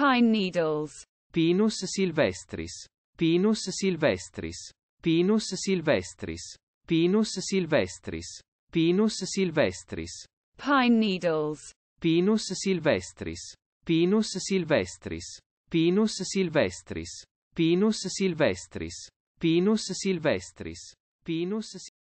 pine needles. Pinus silvestris. Pinus silvestris. Pinus silvestris. Pinus silvestris. Pinus silvestris. Pine needles. Pinus silvestris. Pinus silvestris. Pinus silvestris. Pinus silvestris. Pinus silvestris. Pinus silvestris.